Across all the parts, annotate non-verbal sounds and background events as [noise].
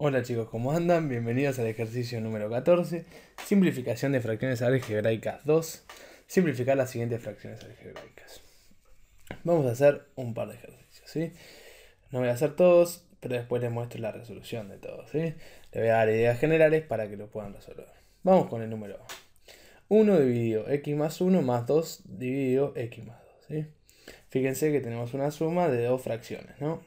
Hola chicos, ¿cómo andan? Bienvenidos al ejercicio número 14, simplificación de fracciones algebraicas 2, simplificar las siguientes fracciones algebraicas. Vamos a hacer un par de ejercicios, ¿sí? No voy a hacer todos, pero después les muestro la resolución de todos, ¿sí? Les voy a dar ideas generales para que lo puedan resolver. Vamos con el número 1 dividido x más 1 más 2 dividido x más 2, ¿sí? Fíjense que tenemos una suma de dos fracciones, ¿no?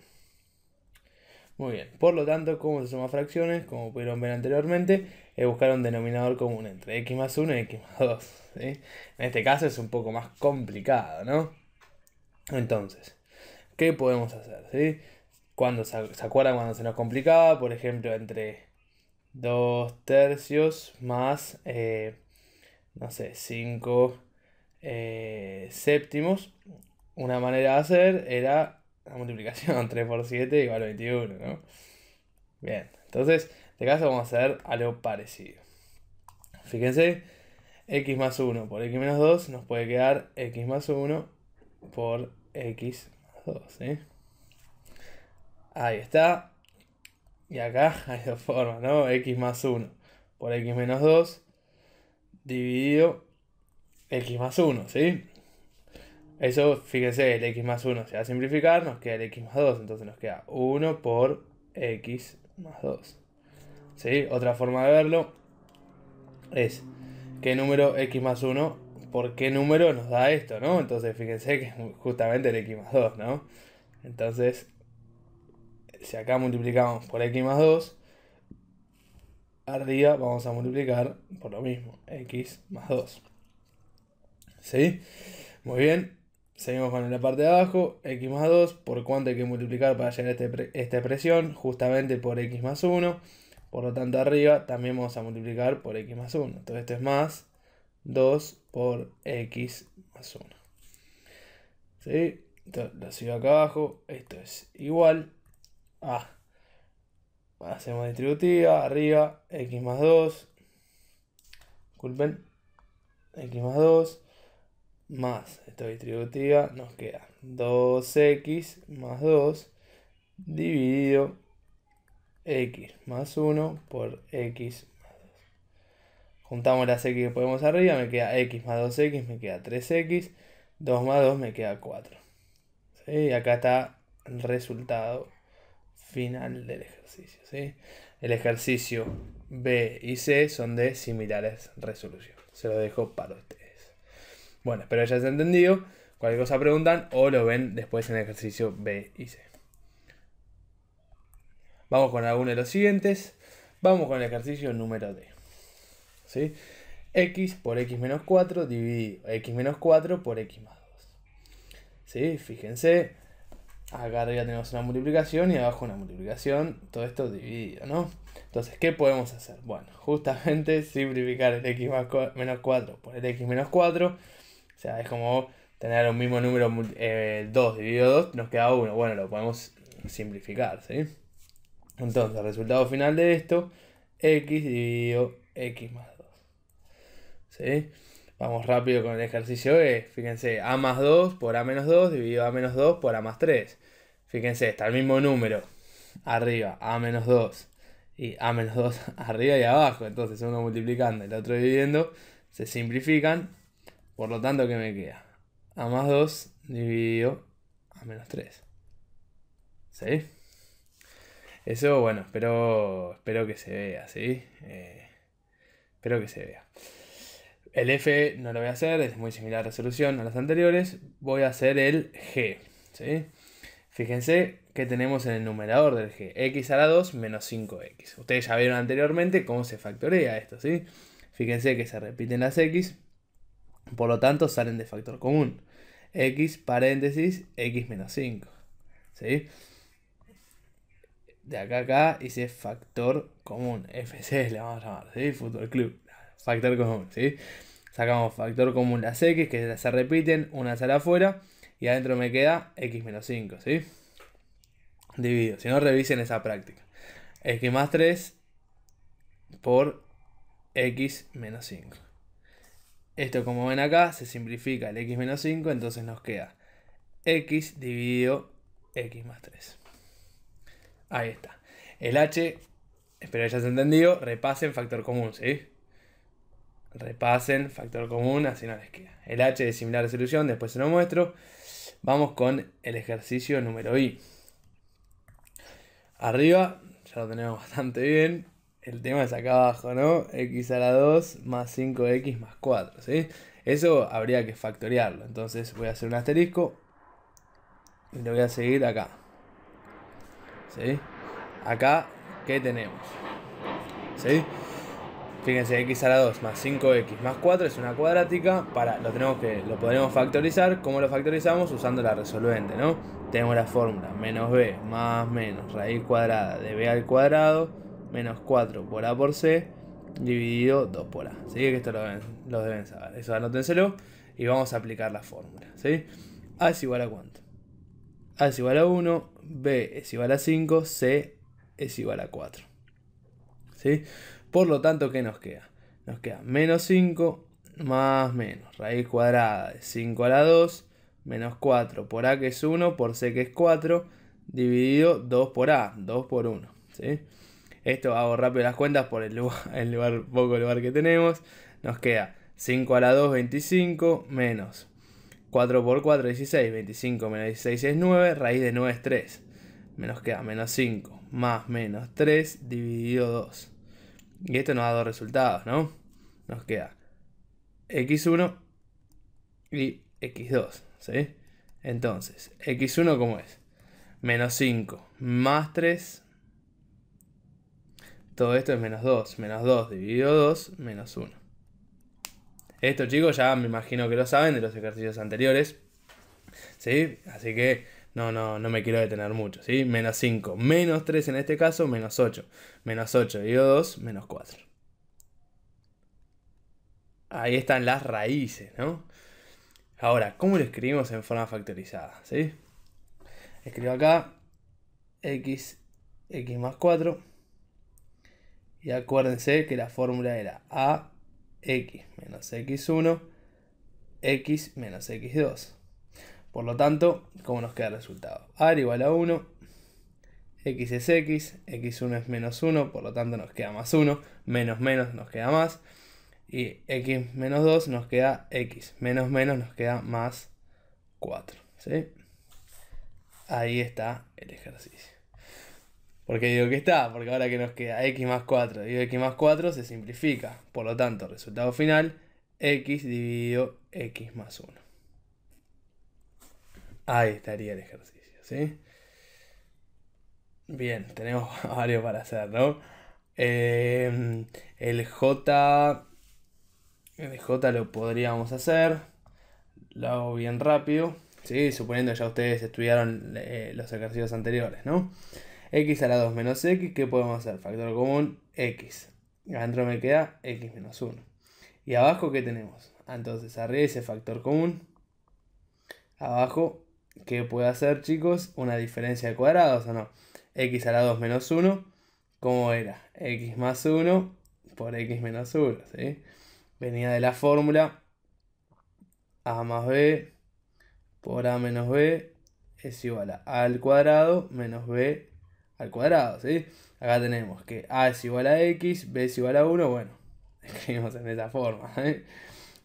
Muy bien, por lo tanto, como se suman fracciones? Como pudieron ver anteriormente, es eh, buscar un denominador común entre x más 1 y x más 2. En este caso es un poco más complicado, ¿no? Entonces, ¿qué podemos hacer? ¿sí? Cuando se, acuerdan cuando se nos complicaba? Por ejemplo, entre 2 tercios más, eh, no sé, 5 eh, séptimos. Una manera de hacer era la multiplicación 3 [laughs] por 7 igual a 21, ¿no? Bien, entonces, de caso vamos a hacer algo parecido. Fíjense, x más 1 por x menos 2 nos puede quedar x más 1 por x más 2, ¿sí? ¿eh? Ahí está. Y acá [laughs] hay dos formas, ¿no? x más 1 por x menos 2 dividido x más 1, ¿sí? Eso, fíjense, el x más 1 se va a simplificar, nos queda el x más 2, entonces nos queda 1 por x más 2. ¿Sí? Otra forma de verlo es qué número x más 1 por qué número nos da esto, ¿no? Entonces fíjense que es justamente el x más 2, ¿no? Entonces, si acá multiplicamos por x más 2, arriba vamos a multiplicar por lo mismo, x más 2. ¿Sí? Muy bien. Seguimos con la parte de abajo, x más 2, por cuánto hay que multiplicar para llegar a este esta expresión, justamente por x más 1. Por lo tanto, arriba también vamos a multiplicar por x más 1. Entonces, esto es más 2 por x más 1. ¿Sí? Entonces, lo sigo acá abajo. Esto es igual a... Hacemos distributiva, arriba, x más 2. Disculpen. x más 2 más esta distributiva nos queda 2x más 2 dividido x más 1 por x más 2. Juntamos las x que podemos arriba, me queda x más 2x, me queda 3x, 2 más 2 me queda 4. Y acá está el resultado final del ejercicio. ¿sí? El ejercicio B y C son de similares resoluciones. Se lo dejo para ustedes. Bueno, espero hayas entendido. Cualquier cosa preguntan o lo ven después en el ejercicio B y C. Vamos con alguno de los siguientes. Vamos con el ejercicio número D. X por X menos 4 dividido X menos 4 por X más 2. ¿Sí? Fíjense, acá arriba tenemos una multiplicación y abajo una multiplicación, todo esto dividido, ¿no? Entonces, ¿qué podemos hacer? Bueno, justamente [laughs] simplificar el x menos 4 por el x menos 4 o sea, es como tener un mismo número 2 eh, dividido 2, nos queda 1. Bueno, lo podemos simplificar, ¿sí? Entonces, el resultado final de esto, x dividido x más 2. ¿Sí? Vamos rápido con el ejercicio E. Fíjense, a más 2 por a menos 2 dividido a menos 2 por a más 3. Fíjense, está el mismo número. Arriba, a menos 2. Y a menos 2 [laughs] arriba y abajo. Entonces uno multiplicando y el otro dividiendo. Se simplifican por lo tanto, ¿qué me queda? A más 2 dividido a menos 3. ¿Sí? Eso, bueno, espero, espero que se vea, ¿sí? Eh, espero que se vea. El F no lo voy a hacer, es muy similar a resolución a las anteriores. Voy a hacer el G, ¿sí? Fíjense que tenemos en el numerador del G. X a la 2 menos 5X. Ustedes ya vieron anteriormente cómo se factorea esto, ¿sí? Fíjense que se repiten las X. Por lo tanto, salen de factor común. X paréntesis X menos 5. ¿Sí? De acá a acá hice factor común. FC le vamos a llamar, ¿sí? Fútbol Club. Factor común, ¿sí? Sacamos factor común las X, que se repiten, una sale afuera. Y adentro me queda X menos 5, ¿sí? Divido. Si no, revisen esa práctica. X más 3 por X menos 5. Esto como ven acá se simplifica el x menos 5, entonces nos queda x dividido x más 3. Ahí está. El h, espero que hayas entendido, repasen factor común, ¿sí? Repasen factor común, así no les queda. El h de similar resolución, después se lo muestro. Vamos con el ejercicio número i. Arriba, ya lo tenemos [laughs] bastante bien el tema es acá abajo, ¿no? X a la 2 más 5X más 4, ¿sí? Eso habría que factorizarlo. Entonces voy a hacer un asterisco y lo voy a seguir acá. ¿Sí? Acá, ¿qué tenemos? ¿Sí? Fíjense, x a la 2 más 5x más 4 es una cuadrática. Para, lo, tenemos que, lo podemos factorizar. ¿Cómo lo factorizamos? Usando la resolvente, ¿no? Tenemos la fórmula menos b más menos raíz cuadrada de b al cuadrado menos 4 por A por C dividido 2 por A. ¿sí? Que esto lo deben, deben saber. Eso anótenselo y vamos a aplicar la fórmula. ¿sí? A es igual a cuánto? A es igual a 1, B es igual a 5, C es igual a 4. ¿sí? Por lo tanto, ¿qué nos queda? Nos queda menos 5 más menos. Raíz cuadrada de 5 a la 2 menos 4 por A que es 1, por C que es 4, dividido 2 por A, 2 por 1. ¿sí? Esto hago rápido las cuentas por el, lugar, [laughs] el lugar, poco lugar que tenemos. Nos queda 5 a la 2, 25, menos 4 por 4, 16, 25 menos 16 es 9, raíz de 9 es 3. Menos queda menos 5, más menos 3, dividido 2. Y esto nos da dos resultados, ¿no? Nos queda x1 y x2, ¿sí? Entonces, x1 ¿cómo es? Menos 5 más 3 todo esto es menos 2. Menos 2 dividido 2, menos 1. Esto, chicos, ya me imagino que lo saben de los ejercicios anteriores. ¿Sí? Así que no, no, no me quiero detener mucho. Menos 5. Menos 3 en este caso, menos 8. Menos 8 dividido 2, menos 4. Ahí están las raíces, ¿no? Ahora, ¿cómo lo escribimos en forma factorizada? ¿Sí? Escribo acá x, x más 4 y acuérdense que la fórmula era AX menos X1, X menos X2. Por lo tanto, ¿cómo nos queda el resultado? A igual a 1, X es X, X1 es menos 1, por lo tanto nos queda más 1, menos menos nos queda más, y X menos 2 nos queda X, menos menos nos queda más 4. ¿sí? Ahí está el ejercicio. Porque digo que está, porque ahora que nos queda x más 4 dividido x más 4 se simplifica. Por lo tanto, resultado final, x dividido x más 1. Ahí estaría el ejercicio, ¿sí? Bien, tenemos varios [laughs] para hacer, ¿no? Em, el J... El J lo podríamos hacer. Lo hago bien rápido. Sí, suponiendo ya ustedes estudiaron eh, los ejercicios anteriores, ¿no? x a la 2 menos x, ¿qué podemos hacer? Factor común, x. Adentro me queda x menos 1. Y abajo, ¿qué tenemos? Ah, entonces, arriba ese factor común. Abajo, ¿qué puedo hacer, chicos? Una diferencia de cuadrados, ¿o no? x a la 2 menos 1, ¿cómo era? x más 1 por x menos 1, ¿sí? Venía de la fórmula a más b por a menos b es igual a a al cuadrado menos b al cuadrado, ¿sí? Acá tenemos que A es igual a X, B es igual a 1, bueno, [laughs] escribimos en esa forma, ¿eh?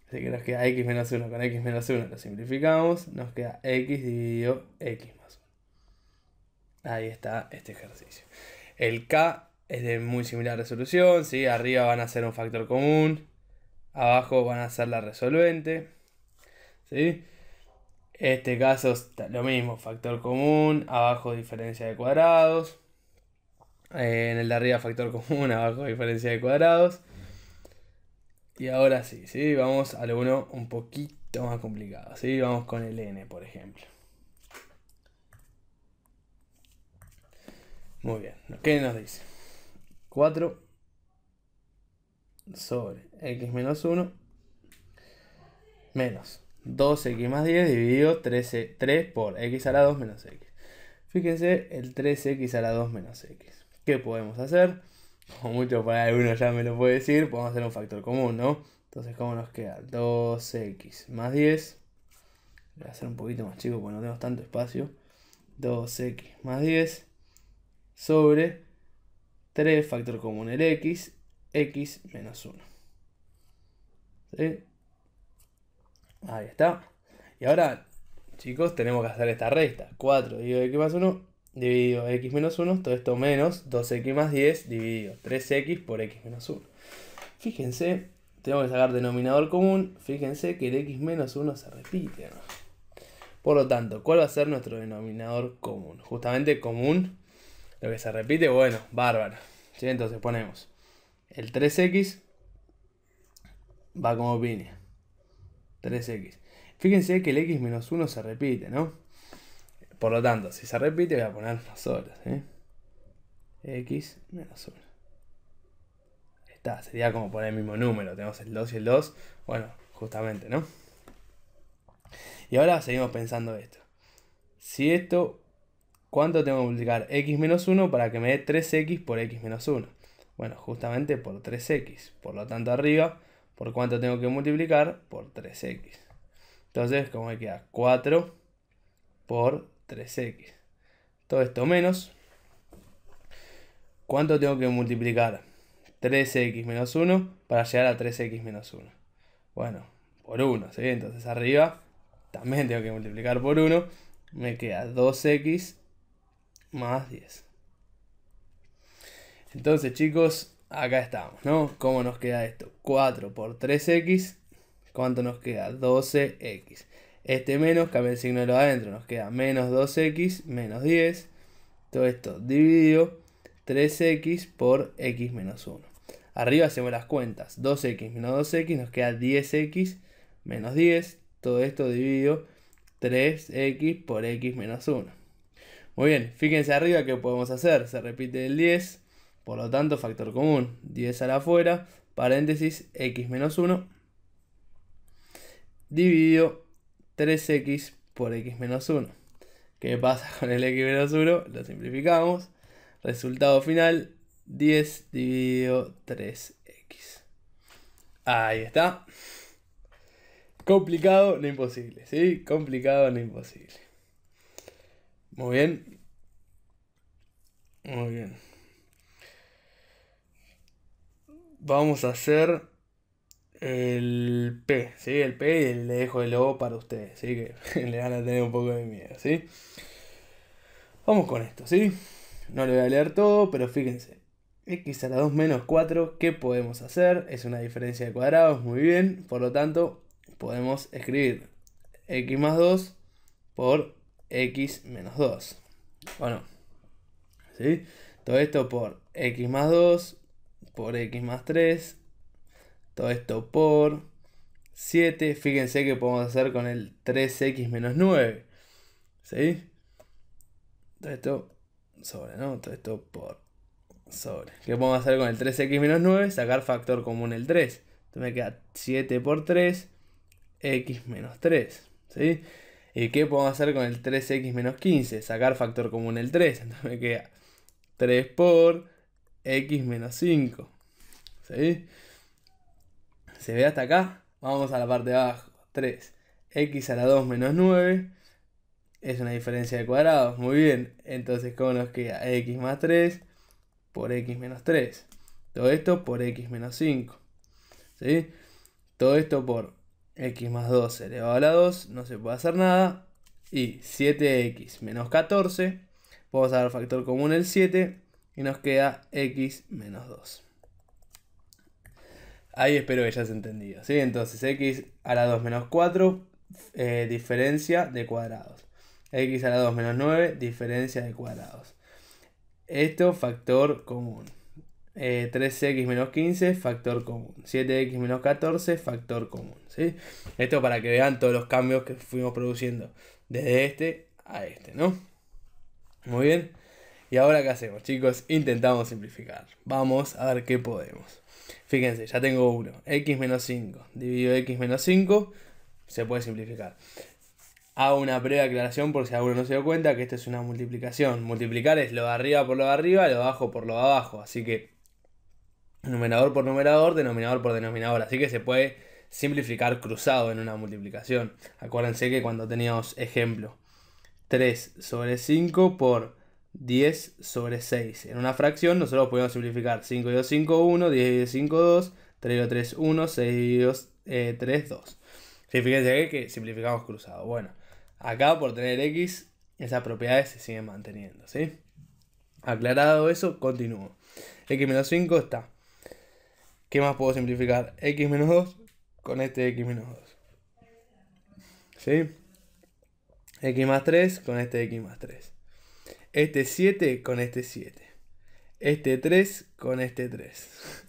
Así que nos queda X menos 1 con X menos 1, lo simplificamos, nos queda X dividido X más 1. Ahí está este ejercicio. El K es de muy similar resolución, ¿sí? Arriba van a ser un factor común, abajo van a ser la resolvente, ¿sí? Este caso está lo mismo, factor común, abajo diferencia de cuadrados. Eh, en el de arriba factor común, [laughs] abajo diferencia de cuadrados. Y ahora sí, sí, vamos lo uno un poquito más complicado. vamos con el n, por ejemplo. Muy bien, ¿qué nos dice? 4 sobre x menos 1 menos 2x más 10 dividido 13, 3 por x a la 2 menos x. Fíjense el 3x a la 2 menos x. ¿Qué podemos hacer? Como mucho para alguno ya me lo puede decir, podemos hacer un factor común, ¿no? Entonces, ¿cómo nos queda? 2x más 10. Voy a hacer un poquito más chico porque no tenemos tanto espacio. 2x más 10 sobre 3 factor común el x, x menos 1. ¿Sí? Ahí está. Y ahora, chicos, tenemos que hacer esta resta. 4 dividido x más 1 dividido x menos 1, todo esto menos 2x más 10 dividido 3x por x menos 1. Fíjense, tengo que sacar denominador común, fíjense que el x menos 1 se repite. ¿no? Por lo tanto, ¿cuál va a ser nuestro denominador común? Justamente común, lo que se repite, bueno, bárbaro. Entonces ponemos el 3x va como línea. 3x. Fíjense que el x menos 1 se repite, ¿no? Por lo tanto, si se repite, voy a poner nosotros. ¿eh? X menos 1. Ahí está, sería como poner el mismo número. Tenemos el 2 y el 2. Bueno, justamente, ¿no? Y ahora seguimos pensando esto. Si esto, ¿cuánto tengo que multiplicar x menos 1 para que me dé 3x por x menos 1? Bueno, justamente por 3x. Por lo tanto, arriba, ¿por cuánto tengo que multiplicar? Por 3x. Entonces, ¿cómo me queda 4 por 3x. Todo esto menos. ¿Cuánto tengo que multiplicar? 3x menos 1 para llegar a 3x menos 1. Bueno, por 1, ¿sí? Entonces arriba también tengo que multiplicar por 1. Me queda 2x más 10. Entonces chicos, acá estamos, ¿no? ¿Cómo nos queda esto? 4 por 3x. ¿Cuánto nos queda? 12x. Este menos, cambia el signo de lo adentro, nos queda menos 2x menos 10. Todo esto dividido 3x por x menos 1. Arriba hacemos las cuentas. 2x menos 2x nos queda 10x menos 10. Todo esto dividido 3x por x menos 1. Muy bien, fíjense arriba qué podemos hacer. Se repite el 10, por lo tanto factor común. 10 a la afuera, paréntesis, x menos 1. Dividido 3x por x menos 1. ¿Qué pasa con el x menos 1? Lo simplificamos. Resultado final, 10 dividido 3x. Ahí está. Complicado, no imposible, ¿sí? Complicado, no imposible. Muy bien. Muy bien. Vamos a hacer el P, ¿sí? El P y le dejo el O para ustedes, ¿sí? Que [laughs] le van a tener un poco de miedo, ¿sí? Vamos con esto, ¿sí? No le voy a leer todo, pero fíjense. X a la 2 menos 4, ¿qué podemos hacer? Es una diferencia de cuadrados, muy bien. Por lo tanto, podemos escribir X más 2 por X menos 2. Bueno, ¿sí? Todo esto por X más 2, por X más 3, todo esto por 7. Fíjense que podemos hacer con el 3x menos 9. ¿Sí? Todo esto sobre, ¿no? Todo esto por sobre. ¿Qué podemos hacer con el 3x menos 9? Sacar factor común el 3. Entonces me queda 7 por 3, x menos 3. ¿Sí? ¿Y qué podemos hacer con el 3x menos 15? Sacar factor común el 3. Entonces me queda 3 por x menos 5. ¿Sí? se ve hasta acá, vamos a la parte de abajo. 3, x a la 2 menos 9 es una diferencia de cuadrados. Muy bien, entonces ¿cómo nos queda? x más 3 por x menos 3. Todo esto por x menos 5. ¿Sí? Todo esto por x más 2 elevado a la 2, no se puede hacer nada. Y 7x menos 14, vamos a dar factor común el 7 y nos queda x menos 2. Ahí espero que ya hayas entendido. ¿sí? Entonces x a la 2 menos 4, eh, diferencia de cuadrados. x a la 2 menos 9, diferencia de cuadrados. Esto factor común. Eh, 3x menos 15, factor común. 7x menos 14, factor común. Esto para que vean todos los cambios que fuimos produciendo desde este a este, ¿no? Muy bien. ¿Y ahora qué hacemos, chicos? Intentamos simplificar. Vamos a ver qué podemos. Fíjense, ya tengo 1. x menos 5. Dividido x menos 5. Se puede simplificar. Hago una breve aclaración por si alguno no se dio cuenta que esto es una multiplicación. Multiplicar es lo de arriba por lo de arriba, lo de abajo por lo de abajo. Así que numerador por numerador, denominador por denominador. Así que se puede simplificar cruzado en una multiplicación. Acuérdense que cuando teníamos ejemplo 3 sobre 5 por 10 sobre 6. En una fracción nosotros podemos simplificar 5 y 2, 5, 1, 10 y 5, 2, 3 y 2, 3, 1, 6 y 2, 3, 2. fíjense que simplificamos cruzado. Bueno, acá por tener x, esas propiedades se siguen manteniendo, ¿sí? Aclarado eso, continúo. x menos 5 está. ¿Qué más puedo simplificar? x menos 2 con este x menos 2. ¿Sí? x más 3 con este x más 3. Este 7 con este 7. Este 3 con este 3.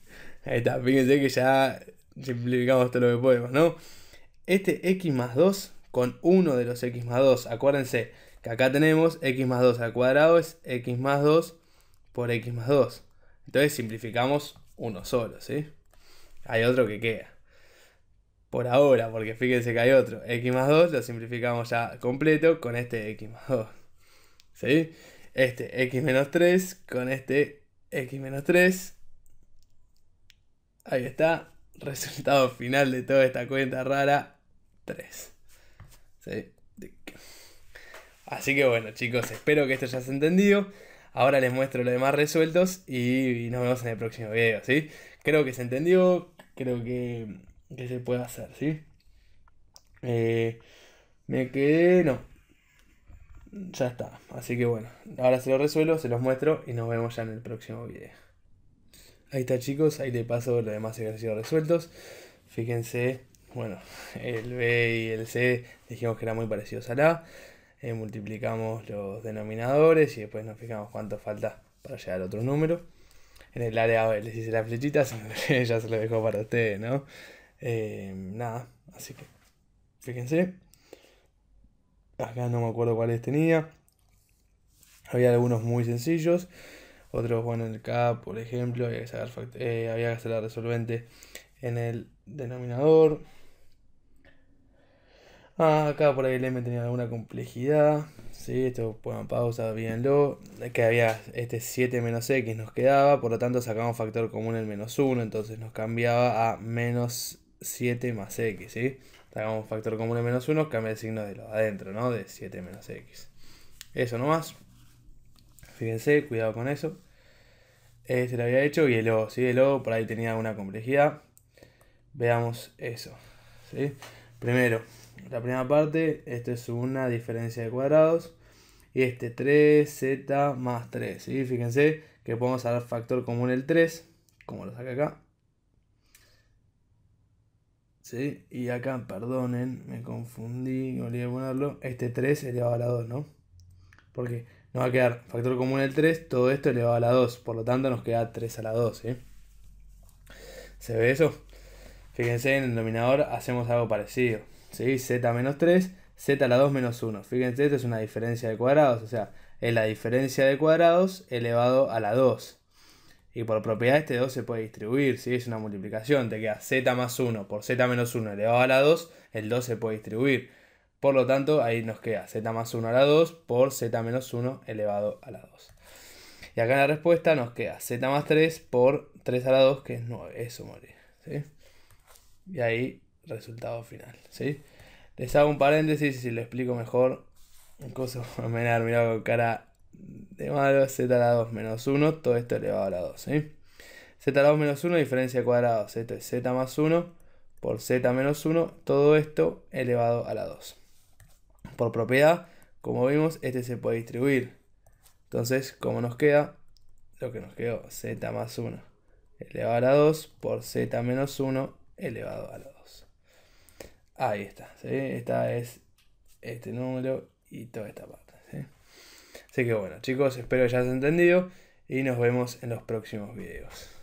Ahí está, fíjense que ya simplificamos todo lo que podemos, ¿no? Este x más 2 con uno de los x más 2. Acuérdense que acá tenemos x más 2 al cuadrado es x más 2 por x más 2. Entonces simplificamos uno solo, ¿sí? Hay otro que queda. Por ahora, porque fíjense que hay otro. x más 2 lo simplificamos ya completo con este x más 2. ¿Sí? este x menos 3 con este x menos 3. Ahí está. [laughs] Resultado final de toda esta cuenta rara, 3. Así que bueno chicos, espero que esto ya se entendido. Ahora les muestro los demás resueltos y, nos vemos en el próximo video, ¿sí? Creo que se entendió, creo que, se puede hacer, ¿sí? Eh, me quedé, no, ya está. Así que bueno, ahora se lo resuelvo, se los muestro y nos vemos ya en el próximo video. Ahí está chicos, ahí le paso los demás ejercicios resueltos. Fíjense, bueno, el B y el C dijimos que eran muy parecidos al A. Eh, multiplicamos los denominadores y después nos fijamos cuánto falta para llegar a otro número. En el área les hice las flechitas, [laughs] ya se lo dejo para ustedes, ¿no? Eh, nada, así que fíjense. Acá no me acuerdo cuáles tenía. Había algunos muy sencillos. Otros, bueno, en el K, por ejemplo, eh, había que hacer la resolvente en el denominador. Ah, acá por ahí el M tenía alguna complejidad. Sí, esto, bueno, pausa, lo Que había este 7 menos x nos quedaba, por lo tanto sacamos factor común el menos 1, entonces nos cambiaba a menos 7 más x, ¿sí? Hagamos factor común de menos 1, cambia el signo de lo adentro, ¿no? De 7 menos x. Eso nomás. Fíjense, cuidado con eso. Este lo había hecho y el O, ¿sí? El O por ahí tenía una complejidad. Veamos eso, ¿sí? Primero, la primera parte, esto es una diferencia de cuadrados. Y este 3z más 3, ¿sí? Fíjense que podemos sacar factor común el 3, como lo saca acá. Y acá, perdonen, me confundí, olvidé ponerlo. Este 3 elevado a la 2, ¿no? Porque nos va a quedar factor común el 3, todo esto elevado a la 2. Por lo tanto, nos queda 3 a la 2, ¿eh? ¿Se ve eso? Fíjense, en el denominador hacemos algo parecido. Z menos 3, Z a la 2 menos 1. Fíjense, esto es una diferencia de cuadrados. O sea, es la diferencia de cuadrados elevado a la 2. Y por propiedad este 2 se puede distribuir, si es una multiplicación, te queda z más 1 por z menos 1 elevado a la 2, el 2 se puede distribuir. Por lo tanto, ahí nos queda z más 1 a la 2 por z menos 1 elevado a la 2. Y acá en la respuesta nos queda z más 3 por 3 a la 2, que es 9, eso morir. Y ahí, resultado final. ¿sí? Les hago un paréntesis y si lo explico mejor. [laughs] Cosa, amenar mirá con cara de malo z a la 2 menos 1, todo esto elevado a la 2. ¿eh? z a la 2 menos 1, diferencia cuadrados. Esto es z más 1 por z menos 1, todo esto elevado a la 2. Por propiedad, como vimos, este se puede distribuir. Entonces, ¿cómo nos queda? Lo que nos quedó, z más 1 elevado a la 2 por z menos 1 elevado a la 2. Ahí está, ¿sí? Esta es este número y toda esta parte. Así que bueno, chicos, espero que ya hayas entendido y nos vemos en los próximos videos.